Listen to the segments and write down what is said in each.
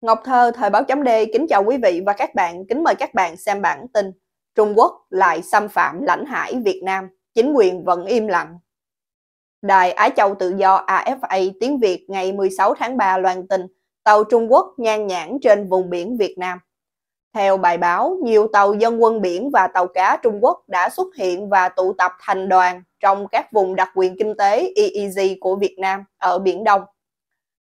Ngọc Thơ, Thời báo chấm D kính chào quý vị và các bạn, kính mời các bạn xem bản tin Trung Quốc lại xâm phạm lãnh hải Việt Nam, chính quyền vẫn im lặng. Đài Á Châu Tự Do AFA tiếng Việt ngày 16 tháng 3 loan tin tàu Trung Quốc nhan nhãn trên vùng biển Việt Nam. Theo bài báo, nhiều tàu dân quân biển và tàu cá Trung Quốc đã xuất hiện và tụ tập thành đoàn trong các vùng đặc quyền kinh tế EEZ của Việt Nam ở Biển Đông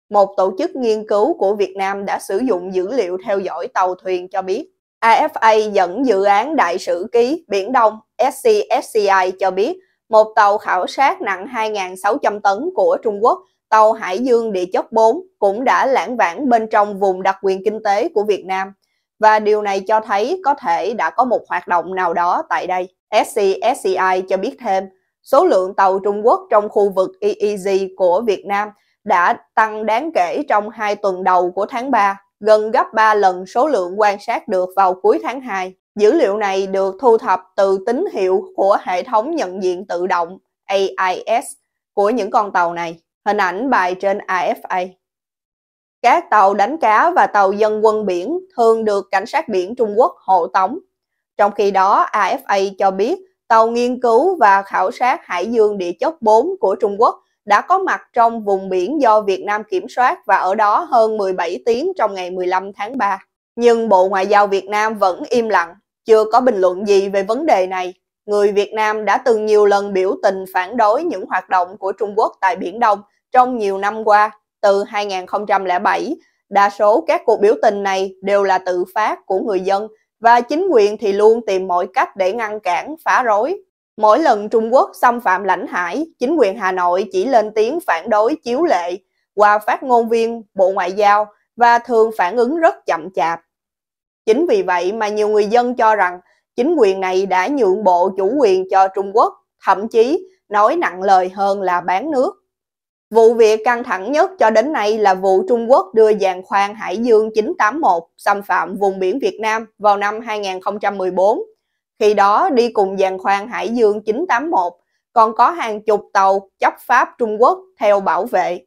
một tổ chức nghiên cứu của Việt Nam đã sử dụng dữ liệu theo dõi tàu thuyền cho biết. AFA dẫn dự án Đại sử ký Biển Đông SCSCI cho biết một tàu khảo sát nặng 2.600 tấn của Trung Quốc, tàu Hải dương địa chất 4 cũng đã lãng vãng bên trong vùng đặc quyền kinh tế của Việt Nam. Và điều này cho thấy có thể đã có một hoạt động nào đó tại đây. SCSCI cho biết thêm, số lượng tàu Trung Quốc trong khu vực EEZ của Việt Nam – đã tăng đáng kể trong hai tuần đầu của tháng 3, gần gấp 3 lần số lượng quan sát được vào cuối tháng 2. Dữ liệu này được thu thập từ tín hiệu của hệ thống nhận diện tự động AIS của những con tàu này. Hình ảnh bài trên AFA. Các tàu đánh cá và tàu dân quân biển thường được cảnh sát biển Trung Quốc hộ tống. Trong khi đó, AFA cho biết tàu nghiên cứu và khảo sát hải dương địa chất 4 của Trung Quốc đã có mặt trong vùng biển do Việt Nam kiểm soát và ở đó hơn 17 tiếng trong ngày 15 tháng 3. Nhưng Bộ Ngoại giao Việt Nam vẫn im lặng, chưa có bình luận gì về vấn đề này. Người Việt Nam đã từng nhiều lần biểu tình phản đối những hoạt động của Trung Quốc tại Biển Đông trong nhiều năm qua, từ 2007. Đa số các cuộc biểu tình này đều là tự phát của người dân và chính quyền thì luôn tìm mọi cách để ngăn cản, phá rối. Mỗi lần Trung Quốc xâm phạm lãnh hải, chính quyền Hà Nội chỉ lên tiếng phản đối chiếu lệ qua phát ngôn viên Bộ Ngoại giao và thường phản ứng rất chậm chạp. Chính vì vậy mà nhiều người dân cho rằng chính quyền này đã nhượng bộ chủ quyền cho Trung Quốc, thậm chí nói nặng lời hơn là bán nước. Vụ việc căng thẳng nhất cho đến nay là vụ Trung Quốc đưa giàn khoan Hải Dương 981 xâm phạm vùng biển Việt Nam vào năm 2014 khi đó đi cùng giàn khoan Hải Dương 981, còn có hàng chục tàu chấp Pháp Trung Quốc theo bảo vệ.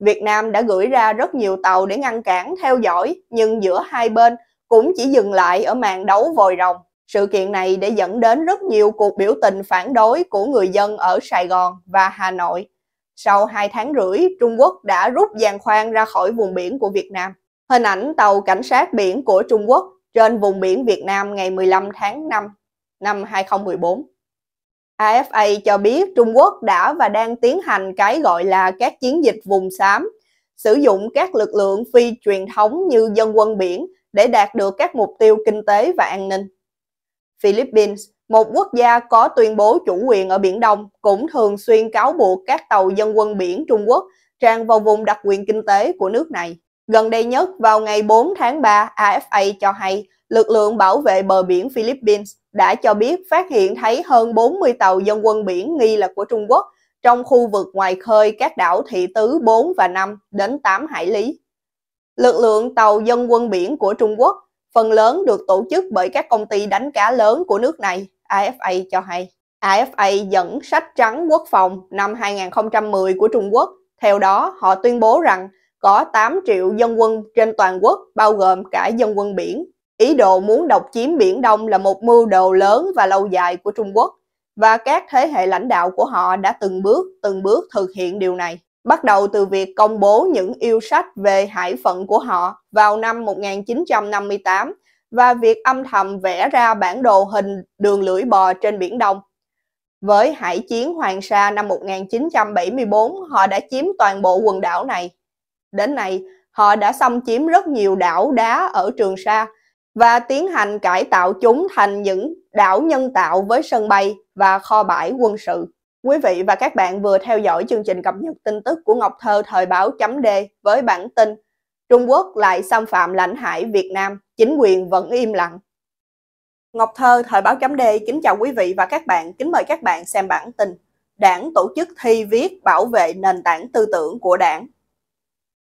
Việt Nam đã gửi ra rất nhiều tàu để ngăn cản theo dõi, nhưng giữa hai bên cũng chỉ dừng lại ở màn đấu vòi rồng. Sự kiện này đã dẫn đến rất nhiều cuộc biểu tình phản đối của người dân ở Sài Gòn và Hà Nội. Sau 2 tháng rưỡi, Trung Quốc đã rút giàn khoan ra khỏi vùng biển của Việt Nam. Hình ảnh tàu cảnh sát biển của Trung Quốc trên vùng biển Việt Nam ngày 15 tháng 5 năm 2014. AFA cho biết Trung Quốc đã và đang tiến hành cái gọi là các chiến dịch vùng xám, sử dụng các lực lượng phi truyền thống như dân quân biển để đạt được các mục tiêu kinh tế và an ninh. Philippines, một quốc gia có tuyên bố chủ quyền ở Biển Đông, cũng thường xuyên cáo buộc các tàu dân quân biển Trung Quốc tràn vào vùng đặc quyền kinh tế của nước này. Gần đây nhất, vào ngày 4 tháng 3, AFA cho hay lực lượng bảo vệ bờ biển Philippines đã cho biết phát hiện thấy hơn 40 tàu dân quân biển nghi là của Trung Quốc trong khu vực ngoài khơi các đảo Thị Tứ 4 và 5 đến 8 hải lý. Lực lượng tàu dân quân biển của Trung Quốc phần lớn được tổ chức bởi các công ty đánh cá lớn của nước này, AFA cho hay. AFA dẫn sách trắng quốc phòng năm 2010 của Trung Quốc. Theo đó, họ tuyên bố rằng có 8 triệu dân quân trên toàn quốc, bao gồm cả dân quân biển. Ý đồ muốn độc chiếm Biển Đông là một mưu đồ lớn và lâu dài của Trung Quốc, và các thế hệ lãnh đạo của họ đã từng bước, từng bước thực hiện điều này. Bắt đầu từ việc công bố những yêu sách về hải phận của họ vào năm 1958 và việc âm thầm vẽ ra bản đồ hình đường lưỡi bò trên Biển Đông. Với hải chiến Hoàng Sa năm 1974, họ đã chiếm toàn bộ quần đảo này Đến nay, họ đã xâm chiếm rất nhiều đảo đá ở Trường Sa và tiến hành cải tạo chúng thành những đảo nhân tạo với sân bay và kho bãi quân sự. Quý vị và các bạn vừa theo dõi chương trình cập nhật tin tức của Ngọc Thơ thời báo chấm D với bản tin Trung Quốc lại xâm phạm lãnh hải Việt Nam, chính quyền vẫn im lặng. Ngọc Thơ thời báo chấm D kính chào quý vị và các bạn, kính mời các bạn xem bản tin. Đảng tổ chức thi viết bảo vệ nền tảng tư tưởng của đảng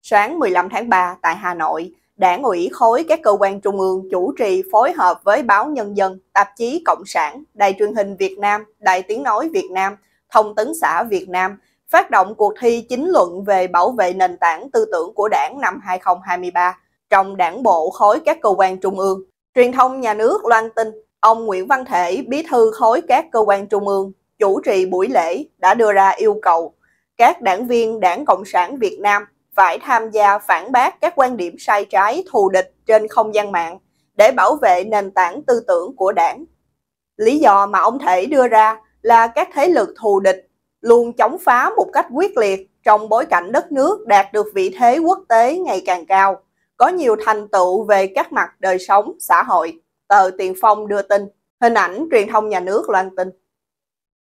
Sáng 15 tháng 3 tại Hà Nội, Đảng ủy khối các cơ quan trung ương chủ trì phối hợp với báo Nhân dân, tạp chí Cộng sản, Đài truyền hình Việt Nam, Đài tiếng nói Việt Nam, Thông tấn xã Việt Nam phát động cuộc thi chính luận về bảo vệ nền tảng tư tưởng của Đảng năm 2023 trong Đảng bộ khối các cơ quan trung ương. Truyền thông nhà nước loan tin, ông Nguyễn Văn Thể, bí thư khối các cơ quan trung ương, chủ trì buổi lễ đã đưa ra yêu cầu các đảng viên Đảng Cộng sản Việt Nam phải tham gia phản bác các quan điểm sai trái thù địch trên không gian mạng để bảo vệ nền tảng tư tưởng của đảng. Lý do mà ông Thể đưa ra là các thế lực thù địch luôn chống phá một cách quyết liệt trong bối cảnh đất nước đạt được vị thế quốc tế ngày càng cao, có nhiều thành tựu về các mặt đời sống, xã hội. Tờ Tiền Phong đưa tin, hình ảnh truyền thông nhà nước loan tin.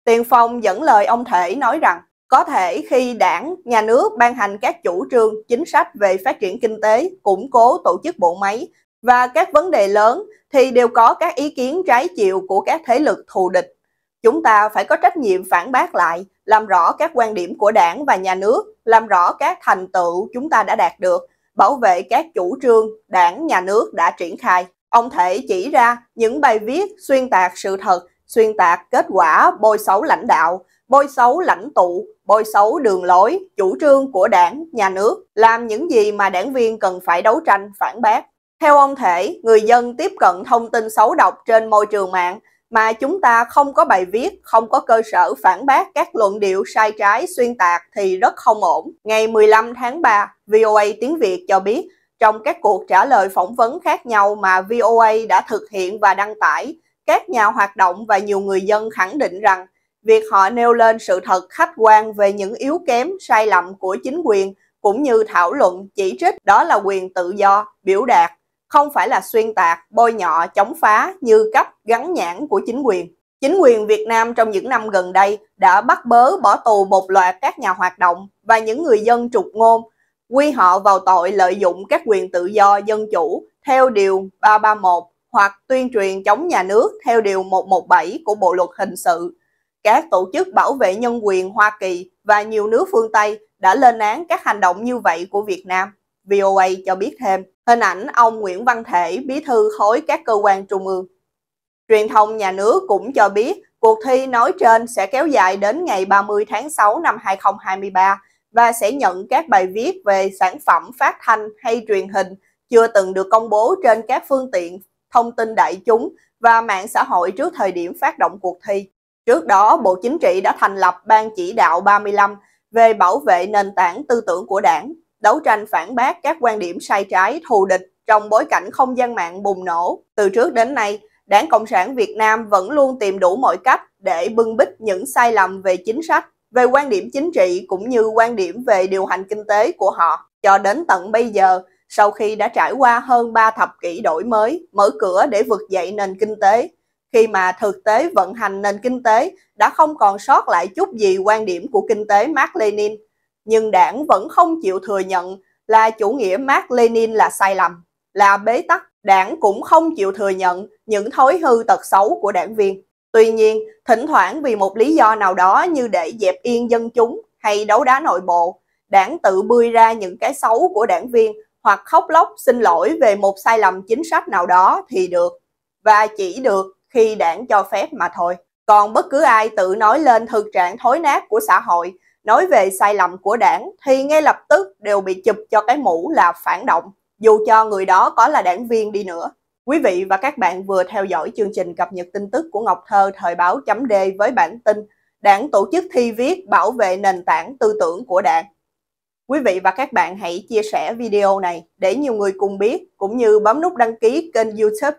Tiền Phong dẫn lời ông Thể nói rằng có thể khi đảng, nhà nước ban hành các chủ trương, chính sách về phát triển kinh tế, củng cố tổ chức bộ máy và các vấn đề lớn thì đều có các ý kiến trái chiều của các thế lực thù địch. Chúng ta phải có trách nhiệm phản bác lại, làm rõ các quan điểm của đảng và nhà nước, làm rõ các thành tựu chúng ta đã đạt được, bảo vệ các chủ trương đảng, nhà nước đã triển khai. Ông Thể chỉ ra những bài viết xuyên tạc sự thật, xuyên tạc kết quả bôi xấu lãnh đạo, bôi xấu lãnh tụ, bôi xấu đường lối, chủ trương của đảng, nhà nước, làm những gì mà đảng viên cần phải đấu tranh, phản bác. Theo ông Thể, người dân tiếp cận thông tin xấu độc trên môi trường mạng mà chúng ta không có bài viết, không có cơ sở phản bác các luận điệu sai trái xuyên tạc thì rất không ổn. Ngày 15 tháng 3, VOA tiếng Việt cho biết trong các cuộc trả lời phỏng vấn khác nhau mà VOA đã thực hiện và đăng tải, các nhà hoạt động và nhiều người dân khẳng định rằng Việc họ nêu lên sự thật khách quan về những yếu kém, sai lầm của chính quyền cũng như thảo luận, chỉ trích đó là quyền tự do, biểu đạt, không phải là xuyên tạc, bôi nhọ, chống phá như cấp gắn nhãn của chính quyền. Chính quyền Việt Nam trong những năm gần đây đã bắt bớ bỏ tù một loạt các nhà hoạt động và những người dân trục ngôn, quy họ vào tội lợi dụng các quyền tự do dân chủ theo Điều 331 hoặc tuyên truyền chống nhà nước theo Điều 117 của Bộ Luật Hình sự các tổ chức bảo vệ nhân quyền Hoa Kỳ và nhiều nước phương Tây đã lên án các hành động như vậy của Việt Nam. VOA cho biết thêm, hình ảnh ông Nguyễn Văn Thể, bí thư khối các cơ quan trung ương. Truyền thông nhà nước cũng cho biết cuộc thi nói trên sẽ kéo dài đến ngày 30 tháng 6 năm 2023 và sẽ nhận các bài viết về sản phẩm phát thanh hay truyền hình chưa từng được công bố trên các phương tiện thông tin đại chúng và mạng xã hội trước thời điểm phát động cuộc thi. Trước đó, Bộ Chính trị đã thành lập Ban chỉ đạo 35 về bảo vệ nền tảng tư tưởng của đảng, đấu tranh phản bác các quan điểm sai trái, thù địch trong bối cảnh không gian mạng bùng nổ. Từ trước đến nay, Đảng Cộng sản Việt Nam vẫn luôn tìm đủ mọi cách để bưng bít những sai lầm về chính sách, về quan điểm chính trị cũng như quan điểm về điều hành kinh tế của họ. Cho đến tận bây giờ, sau khi đã trải qua hơn 3 thập kỷ đổi mới, mở cửa để vực dậy nền kinh tế, khi mà thực tế vận hành nền kinh tế đã không còn sót lại chút gì quan điểm của kinh tế Mark Lenin, nhưng đảng vẫn không chịu thừa nhận là chủ nghĩa Mark Lenin là sai lầm, là bế tắc. Đảng cũng không chịu thừa nhận những thói hư tật xấu của đảng viên. Tuy nhiên, thỉnh thoảng vì một lý do nào đó như để dẹp yên dân chúng hay đấu đá nội bộ, đảng tự bươi ra những cái xấu của đảng viên hoặc khóc lóc xin lỗi về một sai lầm chính sách nào đó thì được. Và chỉ được khi đảng cho phép mà thôi. Còn bất cứ ai tự nói lên thực trạng thối nát của xã hội, nói về sai lầm của đảng thì ngay lập tức đều bị chụp cho cái mũ là phản động, dù cho người đó có là đảng viên đi nữa. Quý vị và các bạn vừa theo dõi chương trình cập nhật tin tức của Ngọc Thơ thời báo chấm D với bản tin Đảng tổ chức thi viết bảo vệ nền tảng tư tưởng của đảng. Quý vị và các bạn hãy chia sẻ video này để nhiều người cùng biết, cũng như bấm nút đăng ký kênh youtube